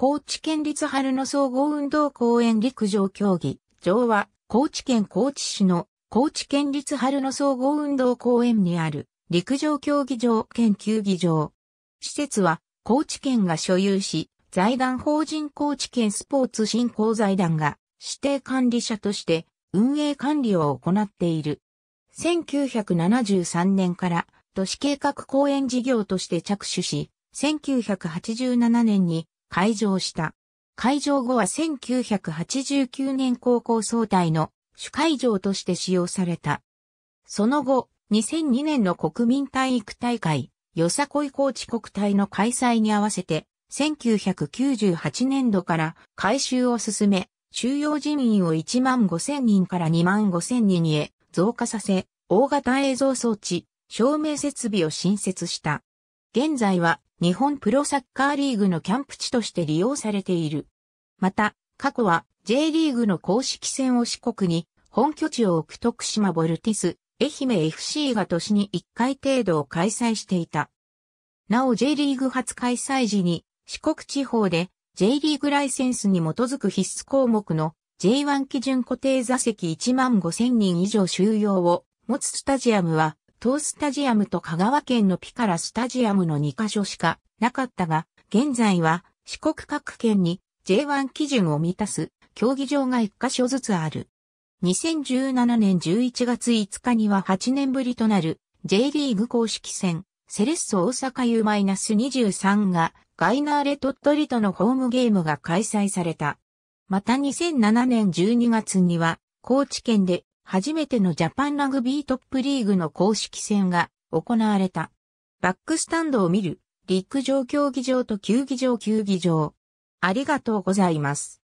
高知県立春の総合運動公園陸上競技場は、高知県高知市の高知県立春の総合運動公園にある陸上競技場兼球技場。施設は、高知県が所有し、財団法人高知県スポーツ振興財団が指定管理者として運営管理を行っている。1973年から都市計画公園事業として着手し、1987年に開場した。開場後は1989年高校総体の主会場として使用された。その後、2002年の国民体育大会、よさこい高知国体の開催に合わせて、1998年度から改修を進め、収容人員を1万5000人から2万5000人へ増加させ、大型映像装置、照明設備を新設した。現在は日本プロサッカーリーグのキャンプ地として利用されている。また、過去は J リーグの公式戦を四国に本拠地を置く徳島ボルティス、愛媛 FC が年に1回程度を開催していた。なお J リーグ初開催時に四国地方で J リーグライセンスに基づく必須項目の J1 基準固定座席1万5000人以上収容を持つスタジアムは東スタジアムと香川県のピカラスタジアムの2カ所しかなかったが、現在は四国各県に J1 基準を満たす競技場が1カ所ずつある。2017年11月5日には8年ぶりとなる J リーグ公式戦セレッソ大阪 U-23 がガイナーレ鳥取とのホームゲームが開催された。また2007年12月には高知県で初めてのジャパンラグビートップリーグの公式戦が行われた。バックスタンドを見る、陸上競技場と球技場球技場。ありがとうございます。